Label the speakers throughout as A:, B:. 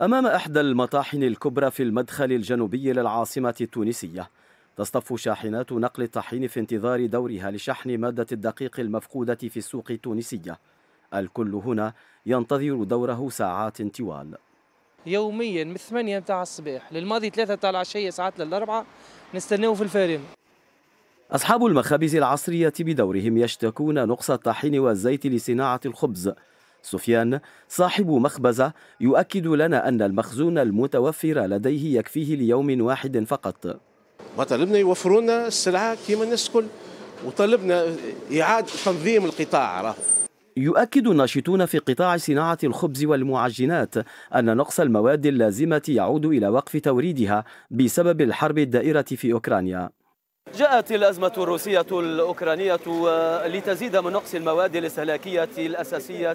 A: أمام إحدى المطاحن الكبرى في المدخل الجنوبي للعاصمة التونسية تصطف شاحنات نقل الطحين في انتظار دورها لشحن مادة الدقيق المفقودة في السوق التونسية الكل هنا ينتظر دوره ساعات طوال يوميا من 8 متاع الصباح للماضي 3 متاع العشية ساعات للأربعة نستناو في الفارين أصحاب المخابز العصرية بدورهم يشتكون نقص الطحين والزيت لصناعة الخبز سفيان صاحب مخبزة يؤكد لنا أن المخزون المتوفر لديه يكفيه ليوم واحد فقط وطلبنا يوفرون السلعة كما الناس الكل وطلبنا إعادة تنظيم القطاع راه يؤكد الناشطون في قطاع صناعة الخبز والمعجنات أن نقص المواد اللازمة يعود إلى وقف توريدها بسبب الحرب الدائرة في أوكرانيا جاءت الأزمة الروسية الأوكرانية لتزيد من نقص المواد الاستهلاكية الأساسية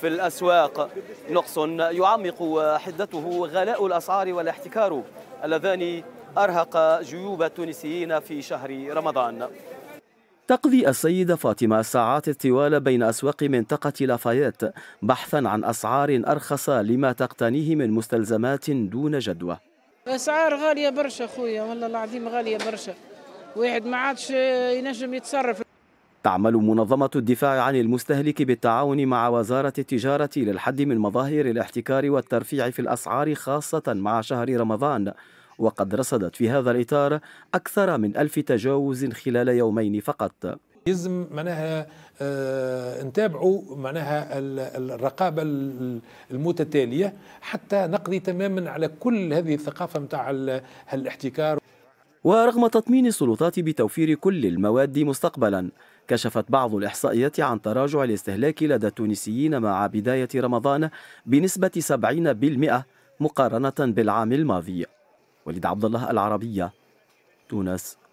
A: في الأسواق نقص يعمق حدته غلاء الأسعار والاحتكار اللذان أرهق جيوب التونسيين في شهر رمضان تقضي السيدة فاطمة الساعات الطوال بين أسواق منطقة لافايات بحثا عن أسعار أرخص لما تقتنيه من مستلزمات دون جدوى أسعار غالية برشا أخويا والله العظيم غالية برشا واحد ما عادش ينجم يتصرف تعمل منظمة الدفاع عن المستهلك بالتعاون مع وزارة التجارة للحد من مظاهر الاحتكار والترفيع في الأسعار خاصة مع شهر رمضان وقد رصدت في هذا الإطار أكثر من ألف تجاوز خلال يومين فقط يلزم معناها آه، نتابعوا معناها الرقابه المتتاليه حتى نقضي تماما على كل هذه الثقافه نتاع الاحتكار ورغم تطمين السلطات بتوفير كل المواد مستقبلا كشفت بعض الإحصائيات عن تراجع الاستهلاك لدى التونسيين مع بداية رمضان بنسبة 70% مقارنة بالعام الماضي وليد عبد الله العربية تونس